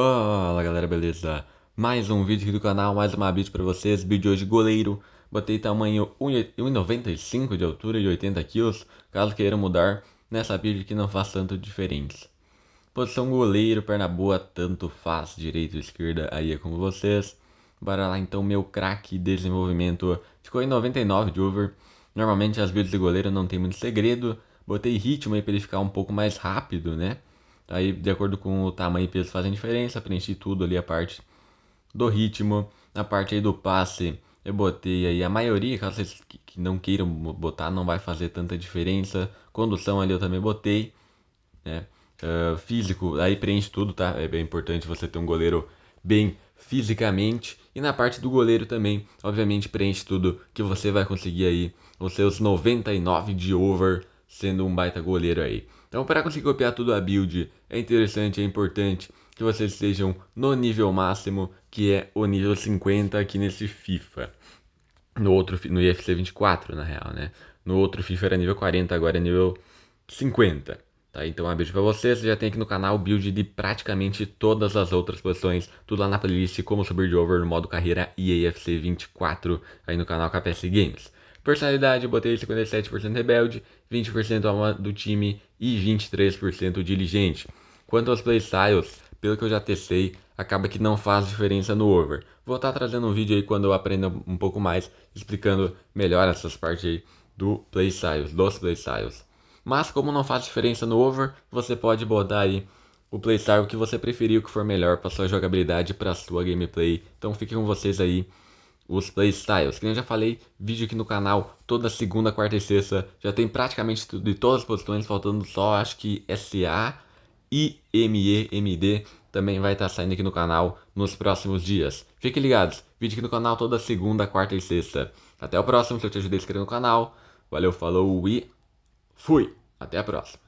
Fala galera, beleza? Mais um vídeo aqui do canal, mais uma vídeo pra vocês, vídeo de hoje goleiro Botei tamanho 1,95 de altura e 80kg, caso queiram mudar, nessa vídeo que não faz tanto diferença Posição goleiro, perna boa, tanto faz, direita ou esquerda, aí é com vocês Bora lá então, meu craque desenvolvimento ficou em 99 de over Normalmente as vídeos de goleiro não tem muito segredo Botei ritmo aí pra ele ficar um pouco mais rápido, né? Aí, de acordo com o tamanho e peso fazem diferença, preenchi tudo ali a parte do ritmo, na parte aí do passe, eu botei aí a maioria, caso vocês que não queiram botar, não vai fazer tanta diferença. Condução ali eu também botei, né? Uh, físico, aí preenche tudo, tá? É bem importante você ter um goleiro bem fisicamente. E na parte do goleiro também, obviamente, preenche tudo que você vai conseguir aí os seus 99 de over sendo um baita goleiro aí. Então, para conseguir copiar tudo a build, é interessante, é importante que vocês estejam no nível máximo, que é o nível 50 aqui nesse FIFA. No outro, no IFC 24, na real, né? No outro FIFA era nível 40, agora é nível 50. Tá, então a build para vocês, você já tem aqui no canal build de praticamente todas as outras posições, tudo lá na playlist como subir de over no modo carreira e AFC 24 aí no canal KPS Games. Personalidade, eu botei 57% rebelde, 20% do time e 23% diligente. Quanto aos playstyles, pelo que eu já testei, acaba que não faz diferença no over. Vou estar tá trazendo um vídeo aí quando eu aprenda um pouco mais, explicando melhor essas partes aí do playstyles, dos playstyles. Mas como não faz diferença no over, você pode botar aí o playstyle que você preferir, o que for melhor para sua jogabilidade, para sua gameplay. Então fique com vocês aí os playstyles. Que nem eu já falei, vídeo aqui no canal, toda segunda, quarta e sexta, já tem praticamente tudo de todas as posições, faltando só, acho que SA e ME, MD, também vai estar tá saindo aqui no canal nos próximos dias. Fiquem ligados, vídeo aqui no canal toda segunda, quarta e sexta. Até o próximo, se eu te ajudei a inscrever no canal. Valeu, falou e fui! Até a próxima!